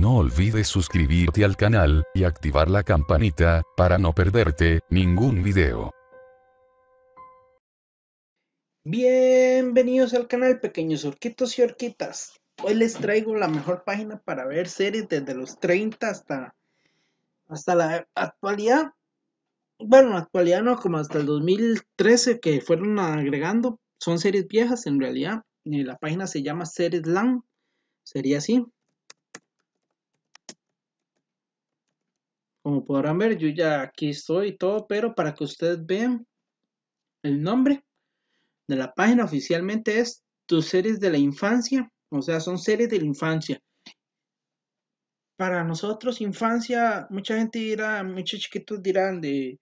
No olvides suscribirte al canal, y activar la campanita, para no perderte ningún video. Bienvenidos al canal pequeños orquitos y orquitas. Hoy les traigo la mejor página para ver series desde los 30 hasta, hasta la actualidad. Bueno, actualidad no, como hasta el 2013 que fueron agregando. Son series viejas en realidad. Eh, la página se llama Series Sería así, Como podrán ver, yo ya aquí estoy y todo, pero para que ustedes vean el nombre de la página oficialmente es Tus series de la infancia, o sea, son series de la infancia. Para nosotros, infancia, mucha gente dirá, muchos chiquitos dirán de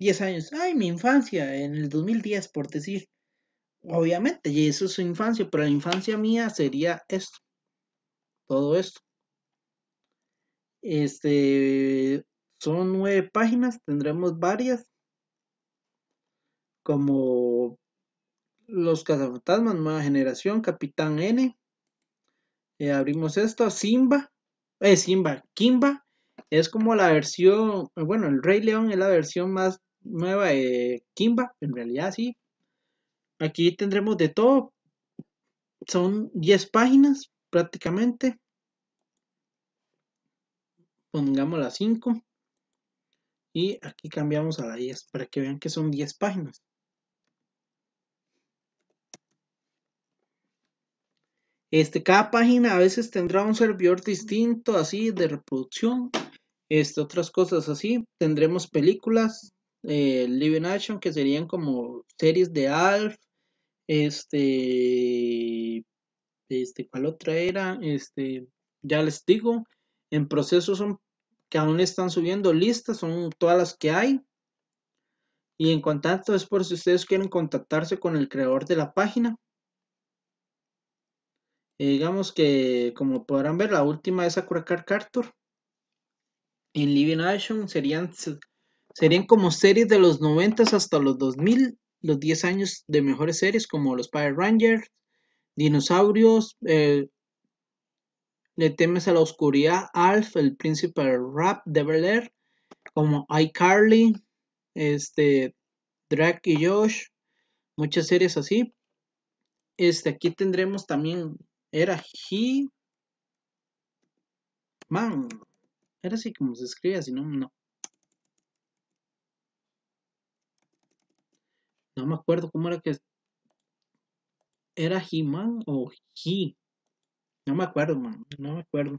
10 años, ay, mi infancia, en el 2010, por decir. Obviamente, y eso es su infancia, pero la infancia mía sería esto, todo esto. Este, son nueve páginas, tendremos varias. Como Los Cazafantasmas, Nueva Generación, Capitán N. Eh, abrimos esto, Simba. Eh, Simba, Kimba. Es como la versión, bueno, el Rey León es la versión más nueva de Kimba, en realidad sí. Aquí tendremos de todo. Son 10 páginas prácticamente pongamos la 5 y aquí cambiamos a la 10 para que vean que son 10 páginas. Este, cada página a veces tendrá un servidor distinto, así de reproducción, este, otras cosas así. Tendremos películas, eh, live action, que serían como series de ALF, este, este, ¿cuál otra era? Este, ya les digo, en proceso son que aún están subiendo listas, son todas las que hay. Y en contacto es por si ustedes quieren contactarse con el creador de la página. Eh, digamos que, como podrán ver, la última es a Card Cartor. En Living Action serían, serían como series de los 90 hasta los 2000, los 10 años de mejores series como los Power Rangers, Dinosaurios, eh, le temes a la oscuridad, Alf, el príncipe rap de Bel como iCarly, este, Drake y Josh, muchas series así. Este, aquí tendremos también, era He, Man, era así como se escribía, si no, no. No me acuerdo cómo era que. ¿Era He-Man o He? No me acuerdo, No me acuerdo.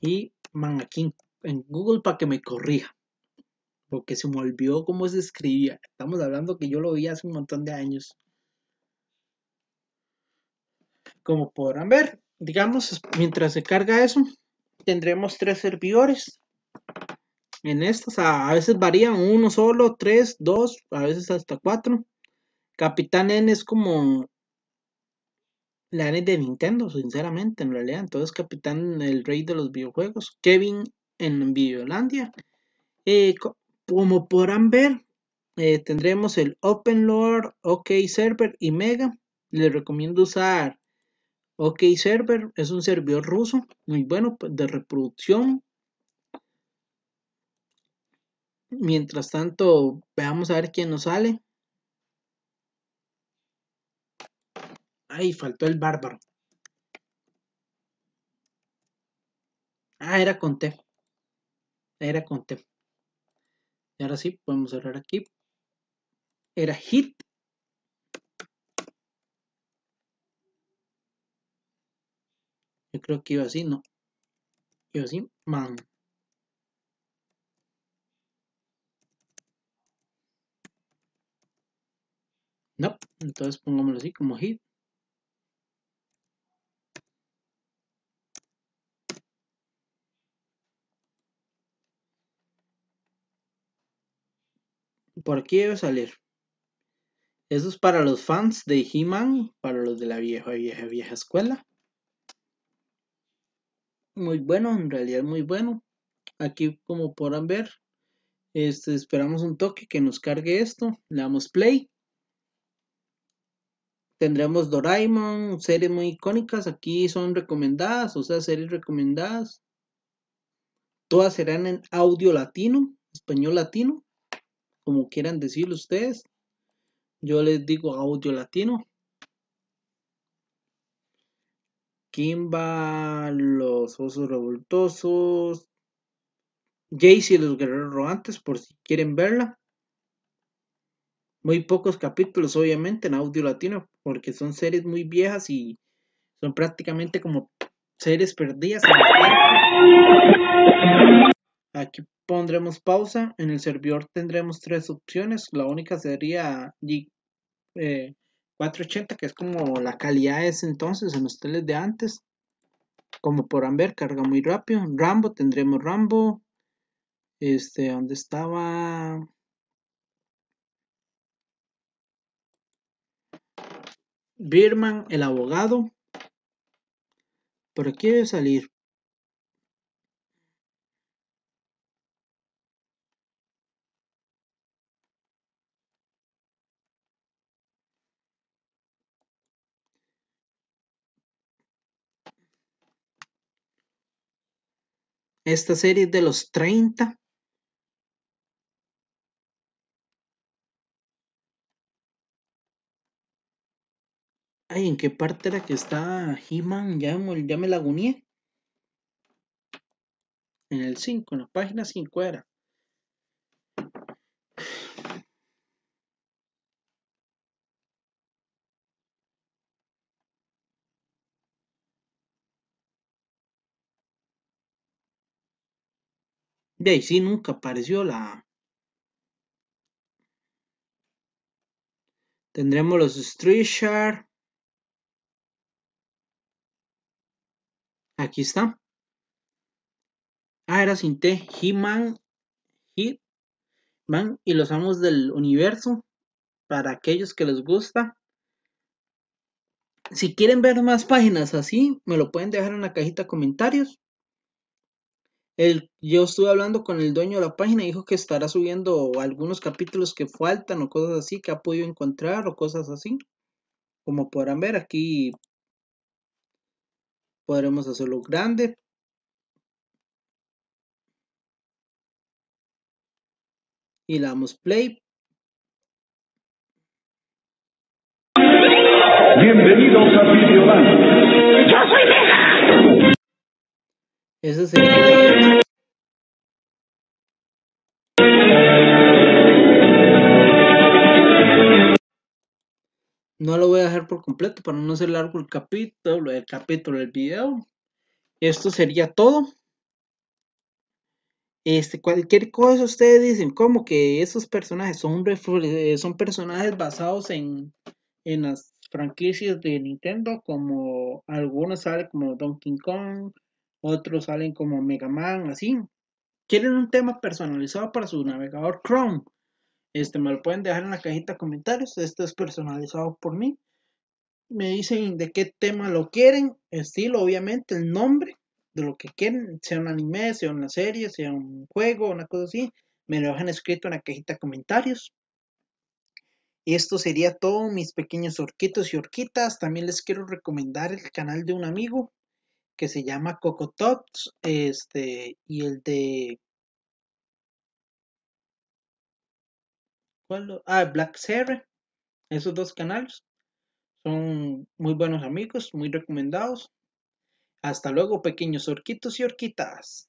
Y, man, aquí en, Google para que me corrija. Porque se me olvidó cómo se escribía. Estamos hablando que yo lo vi hace un montón de años. Como podrán ver, digamos, mientras se carga eso, tendremos tres servidores. En estos a, a veces varían uno solo, tres, dos, a veces hasta cuatro. Capitán N es como la red de Nintendo, sinceramente, en realidad. Entonces, Capitán, el rey de los videojuegos. Kevin en Videolandia. Eh, como podrán ver, eh, tendremos el Lord, OK Server y Mega. Les recomiendo usar OK Server, es un servidor ruso, muy bueno, pues, de reproducción. Mientras tanto, veamos a ver quién nos sale. Ay, faltó el bárbaro. Ah, era con T. Era con T. Y ahora sí, podemos cerrar aquí. Era hit. Yo creo que iba así, no. Iba así, man. No, entonces pongámoslo así como hit. Por aquí debe salir. Eso es para los fans de He-Man, para los de la vieja, vieja, vieja escuela. Muy bueno, en realidad muy bueno. Aquí como podrán ver, este, esperamos un toque que nos cargue esto. Le damos play. Tendremos Doraemon, series muy icónicas. Aquí son recomendadas, o sea, series recomendadas. Todas serán en audio latino, español latino como quieran decirlo ustedes. Yo les digo audio latino. Kimba, los osos revoltosos. Jayce y los guerreros roantes, por si quieren verla. Muy pocos capítulos, obviamente, en audio latino, porque son series muy viejas y son prácticamente como series perdidas. En Aquí pondremos pausa. En el servidor tendremos tres opciones. La única sería 480, eh, que es como la calidad es entonces en los teles de antes. Como podrán ver, carga muy rápido. Rambo, tendremos Rambo. Este, ¿dónde estaba? Birman, el abogado. Por aquí salir. Esta serie es de los 30. Ay, ¿en qué parte era que está He-Man? Ya, ya, me la En el 5, en la página 5 era. De ahí sí nunca apareció la. Tendremos los Street Aquí está. Ah, era sin T. He-Man. He man y los amos del universo. Para aquellos que les gusta. Si quieren ver más páginas así, me lo pueden dejar en la cajita de comentarios yo estuve hablando con el dueño de la página y dijo que estará subiendo algunos capítulos que faltan o cosas así que ha podido encontrar o cosas así. Como podrán ver aquí podremos hacerlo grande. Y le damos play. Bienvenidos a Yo soy Ese sería no lo voy a dejar por completo para no hacer largo el capítulo, el capítulo del video. Esto sería todo. Este, cualquier cosa ustedes dicen, como que esos personajes son, eh, son personajes basados en, en las franquicias de Nintendo, como algunos salen como Donkey Kong, otros salen como Mega Man, así. Quieren un tema personalizado para su navegador Chrome este, me lo pueden dejar en la cajita de comentarios. Esto es personalizado por mí. Me dicen de qué tema lo quieren, estilo, obviamente, el nombre de lo que quieren, sea un anime, sea una serie, sea un juego, una cosa así. Me lo dejan escrito en la cajita de comentarios. Y esto sería todo, mis pequeños orquitos y orquitas. También les quiero recomendar el canal de un amigo que se llama Tops este, y el de Ah, Black Serre, Esos dos canales son muy buenos amigos, muy recomendados. Hasta luego, pequeños orquitos y orquitas.